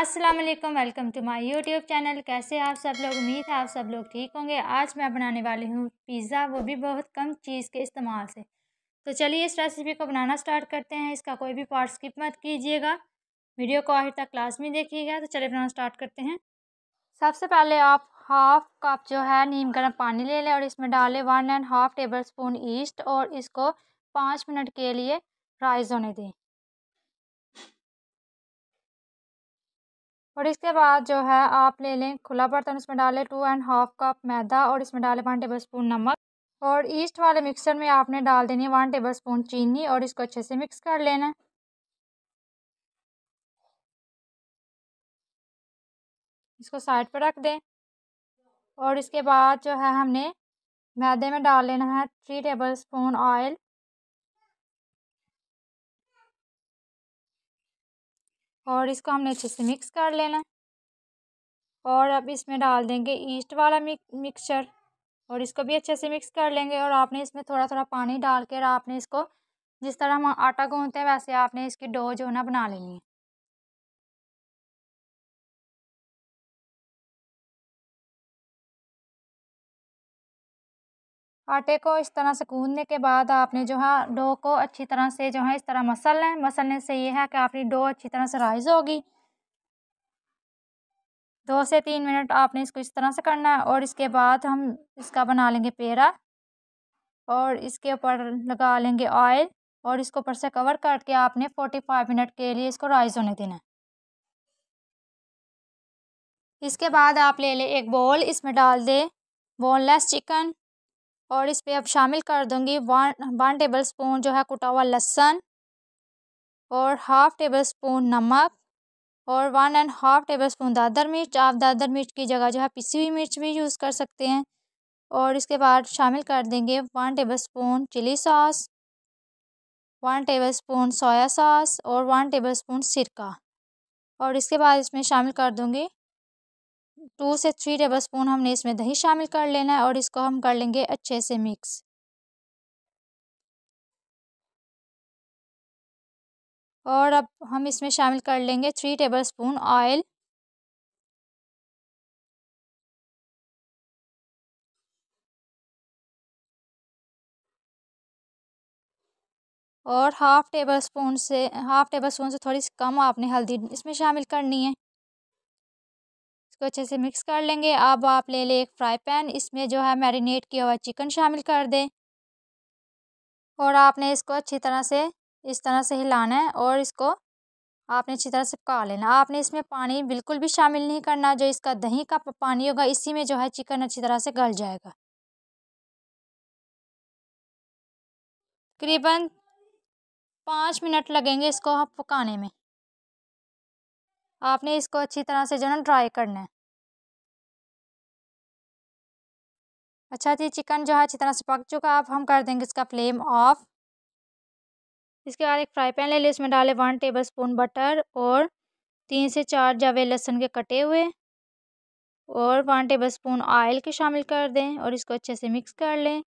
अस्सलाम वालेकुम welcome to my YouTube channel कैसे आप सब लोग उम्मीद है आप सब लोग ठीक होंगे आज मैं बनाने वाली हूँ पिज़्ज़ा वो भी बहुत कम चीज़ के इस्तेमाल से तो चलिए इस रेसिपी को बनाना स्टार्ट करते हैं इसका कोई भी पार्ट स्किप मत कीजिएगा वीडियो को आखिर तक क्लास में देखिएगा तो चलिए बनाना स्टार्ट करते हैं सबसे पहले आप हाफ़ कप जो है नीम गर्म पानी ले लें और इसमें डालें one and half tablespoon yeast और इसको पाँच मिनट के लिए राइज होने दें और इसके बाद जो है आप ले लें खुला बर्तन उसमें डालें टू एंड हाफ कप मैदा और इसमें डालें वन टेबल स्पून नमक और ईस्ट वाले मिक्सर में आपने डाल देनी है वन टेबल स्पून चीनी और इसको अच्छे से मिक्स कर लेना इसको साइड पर रख दें और इसके बाद जो है हमने मैदे में डाल लेना है थ्री टेबल स्पून ऑयल और इसको हमने अच्छे से मिक्स कर लेना और अब इसमें डाल देंगे ईस्ट वाला मिक्सचर और इसको भी अच्छे से मिक्स कर लेंगे और आपने इसमें थोड़ा थोड़ा पानी डाल कर आपने इसको जिस तरह हम आटा गूंथते हैं वैसे आपने इसकी डो जो है ना बना लेनी है आटे को इस तरह से गूंदने के बाद आपने जो है डो को अच्छी तरह से जो है इस तरह मसल लें मसलने से ये है कि आपकी डो अच्छी तरह से राइज होगी दो से तीन मिनट आपने इसको इस तरह से करना है और इसके बाद हम इसका बना लेंगे पेड़ा और इसके ऊपर लगा लेंगे ऑयल और इसको ऊपर से कवर करके आपने फोर्टी फाइव मिनट के लिए इसको राइज होने देना है इसके बाद आप ले लें एक बॉल इसमें डाल दें बोनलेस चिकन और इस पर अब शामिल कर दूँगी वन वन टेबल स्पून जो है कुटा हुआ लहसन और हाफ़ टेबल स्पून नमक और one and half tablespoon दादर मिर्च आप दादर मिर्च की जगह जो है पिसी हुई मिर्च भी यूज़ कर सकते हैं और इसके बाद शामिल कर देंगे one tablespoon chilli sauce one tablespoon soya sauce और वन टेबल स्पून सिरका और इसके बाद इसमें शामिल कर दूँगी टू से थ्री टेबल स्पून हमने इसमें दही शामिल कर लेना है और इसको हम कर लेंगे अच्छे से मिक्स और अब हम इसमें शामिल कर लेंगे थ्री टेबल स्पून ऑयल और हाफ़ टेबल स्पून से हाफ़ टेबल स्पून से थोड़ी सी कम आपने हल्दी इसमें शामिल करनी है इसको अच्छे से मिक्स कर लेंगे अब आप ले लें एक फ्राई पैन इसमें जो है मैरिनेट किया हुआ चिकन शामिल कर दें और आपने इसको अच्छी तरह से इस तरह से हिलाना है और इसको आपने अच्छी तरह से पका लेना आपने इसमें पानी बिल्कुल भी शामिल नहीं करना जो इसका दही का पानी होगा इसी में जो है चिकन अच्छी तरह से गल जाएगा करीबन पाँच मिनट लगेंगे इसको पकाने में आपने इसको अच्छी तरह से जो है ना ड्राई करना है अच्छा जी चिकन जो है अच्छी तरह से पक चुका अब हम कर देंगे इसका फ्लेम ऑफ इसके बाद एक फ्राई पैन ले लिया इसमें डालें वन टेबल स्पून बटर और तीन से चार जावे लहसुन के कटे हुए और वन टेबल स्पून ऑयल के शामिल कर दें और इसको अच्छे से मिक्स कर लें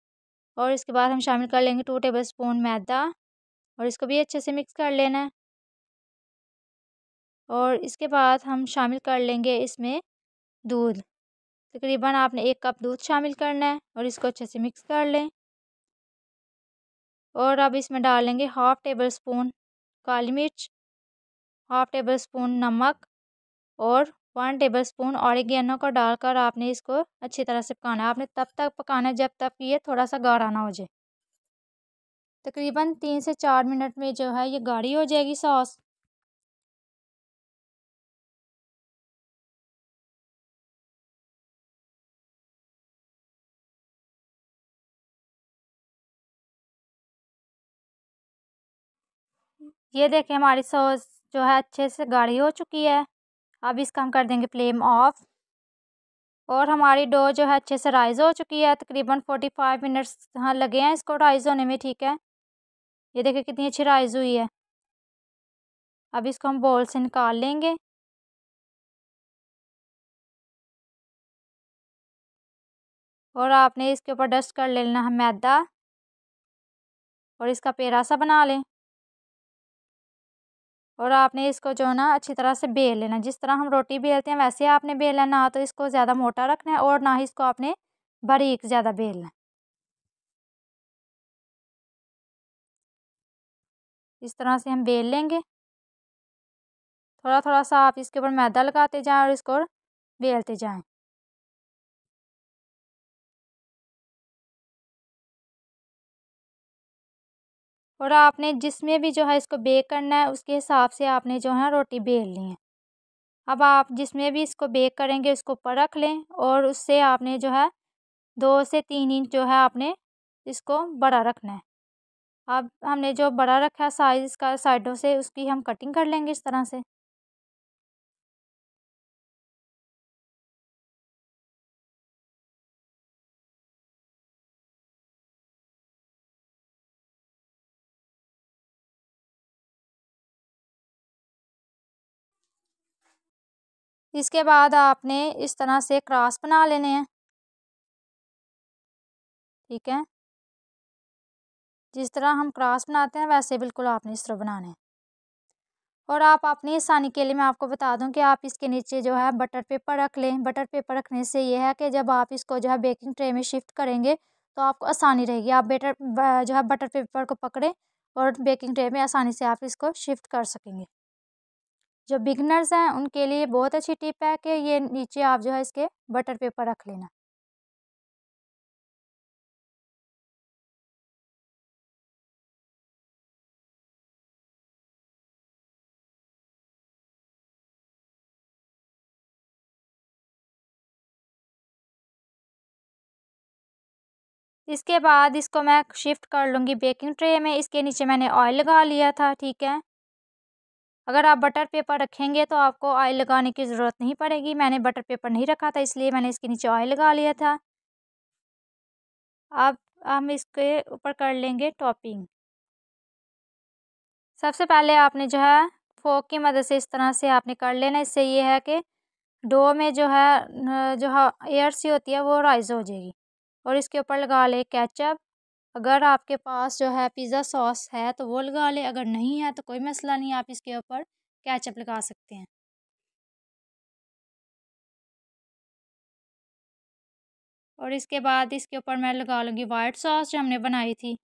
और इसके बाद हम शामिल कर लेंगे टू टेबल स्पून मैदा और इसको भी अच्छे से मिक्स कर लेना है और इसके बाद हम शामिल कर लेंगे इसमें दूध तकरीबन आपने एक कप दूध शामिल करना है और इसको अच्छे से मिक्स कर लें और अब इसमें डालेंगे हाफ़ टेबल स्पून काली मिर्च हाफ़ टेबल स्पून नमक और वन टेबल स्पून ऑरिगेनो को डालकर आपने इसको अच्छी तरह से पकाना है आपने तब तक पकाना है जब तक कि ये थोड़ा सा गाढ़ा ना हो जाए तकरीबन तीन से चार मिनट में जो है ये गाढ़ी हो जाएगी सॉस ये देखें हमारी सॉस जो है अच्छे से गाढ़ी हो चुकी है अब इसका हम कर देंगे फ्लेम ऑफ और हमारी डो जो है अच्छे से राइज़ हो चुकी है तकरीबन फोर्टी फाइव मिनट्स हाँ लगे हैं इसको राइज़ होने में ठीक है ये देखिए कितनी अच्छी राइज़ हुई है अब इसको हम बॉल से निकाल लेंगे और आपने इसके ऊपर डस्ट कर लेना है मैदा और इसका पेरा सा बना लें और आपने इसको जो है ना अच्छी तरह से बेल लेना जिस तरह हम रोटी बेलते हैं वैसे आपने बेलना ना तो इसको ज़्यादा मोटा रखना है और ना ही इसको आपने बारीक ज़्यादा बेलना इस तरह से हम बेल लेंगे थोड़ा थोड़ा सा आप इसके ऊपर मैदा लगाते जाएं और इसको बेलते जाएं और आपने जिसमें भी जो है इसको बेक करना है उसके हिसाब से आपने जो है रोटी बेल ली है अब आप जिसमें भी इसको बेक करेंगे उसको ऊपर रख लें और उससे आपने जो है दो से तीन इंच जो है आपने इसको बड़ा रखना है अब हमने जो बड़ा रखा है साइज़ का साइडों से उसकी हम कटिंग कर लेंगे इस तरह से इसके बाद आपने इस तरह से क्रॉस बना लेने हैं ठीक है जिस तरह हम क्रॉस बनाते हैं वैसे बिल्कुल आपने इस तरह बनाने हैं और आप अपनी आसानी के लिए मैं आपको बता दूं कि आप इसके नीचे जो है बटर पेपर रख लें बटर पेपर रखने से ये है कि जब आप इसको जो है बेकिंग ट्रे में शिफ्ट करेंगे तो आपको आसानी रहेगी आप बेटर जो है बटर पेपर को पकड़ें और बेकिंग ट्रे में आसानी से आप इसको शिफ्ट कर सकेंगे जो बिगनर्स हैं उनके लिए बहुत अच्छी टिप है कि ये नीचे आप जो है इसके बटर पेपर रख लेना इसके बाद इसको मैं शिफ्ट कर लूँगी बेकिंग ट्रे में इसके नीचे मैंने ऑयल लगा लिया था ठीक है अगर आप बटर पेपर रखेंगे तो आपको ऑयल लगाने की ज़रूरत नहीं पड़ेगी मैंने बटर पेपर नहीं रखा था इसलिए मैंने इसके नीचे ऑयल लगा लिया था अब हम इसके ऊपर कर लेंगे टॉपिंग सबसे पहले आपने जो है फोक की मदद से इस तरह से आपने कर लेना इससे ये है कि डो में जो है जो है एयर सी होती है वो राइज हो जाएगी और इसके ऊपर लगा ले कैचअप अगर आपके पास जो है पिज़्ज़ा सॉस है तो वो लगा लें अगर नहीं है तो कोई मसला नहीं आप इसके ऊपर कैचअप लगा सकते हैं और इसके बाद इसके ऊपर मैं लगा लूँगी वाइट सॉस जो हमने बनाई थी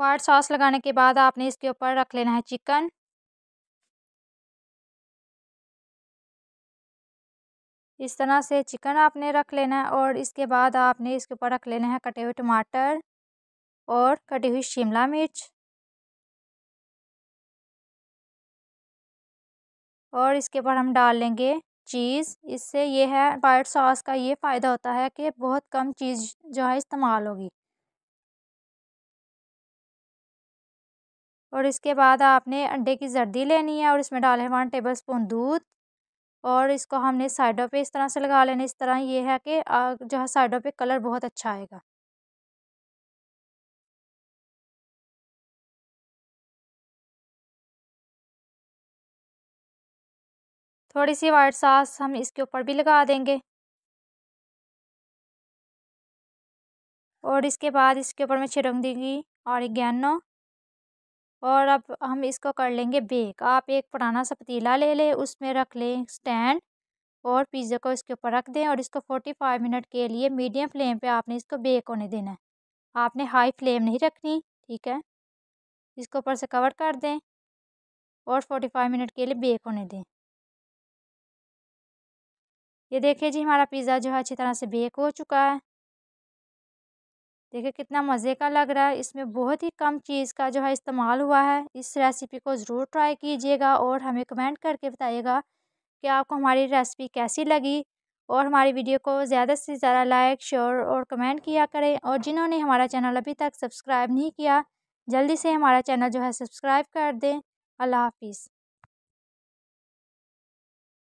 वाइट सॉस लगाने के बाद आपने इसके ऊपर रख लेना है चिकन इस तरह से चिकन आपने रख लेना है और इसके बाद आपने इसके ऊपर रख लेना है कटे हुए टमाटर और कटी हुई शिमला मिर्च और इसके ऊपर हम डाल लेंगे चीज़ इससे ये है वाइट सॉस का ये फ़ायदा होता है कि बहुत कम चीज़ जो है इस्तेमाल होगी और इसके बाद आपने अंडे की जर्दी लेनी है और इसमें डाले वन टेबल स्पून दूध और इसको हमने साइडों पे इस तरह से लगा लेना इस तरह ये है कि जो है साइडों पे कलर बहुत अच्छा आएगा थोड़ी सी वाइट सास हम इसके ऊपर भी लगा देंगे और इसके बाद इसके ऊपर मैं छिड़क दूँगी और गैनो और अब हम इसको कर लेंगे बेक आप एक पुराना सा पतीला ले लें उसमें रख लें स्टैंड और पिज़्ज़ा को इसके ऊपर रख दें और इसको फोर्टी फाइव मिनट के लिए मीडियम फ्लेम पे आपने इसको बेक होने देना है आपने हाई फ्लेम नहीं रखनी ठीक है इसको ऊपर से कवर कर दें और फोर्टी फाइव मिनट के लिए बेक होने दें ये देखिए जी हमारा पिज़्ज़ा जो है अच्छी तरह से बेक हो चुका है देखिए कितना मज़े का लग रहा है इसमें बहुत ही कम चीज़ का जो है इस्तेमाल हुआ है इस रेसिपी को ज़रूर ट्राई कीजिएगा और हमें कमेंट करके बताइएगा कि आपको हमारी रेसिपी कैसी लगी और हमारी वीडियो को ज़्यादा से ज़्यादा लाइक शेयर और कमेंट किया करें और जिन्होंने हमारा चैनल अभी तक सब्सक्राइब नहीं किया जल्दी से हमारा चैनल जो है सब्सक्राइब कर दें अल्लाह हाफिज़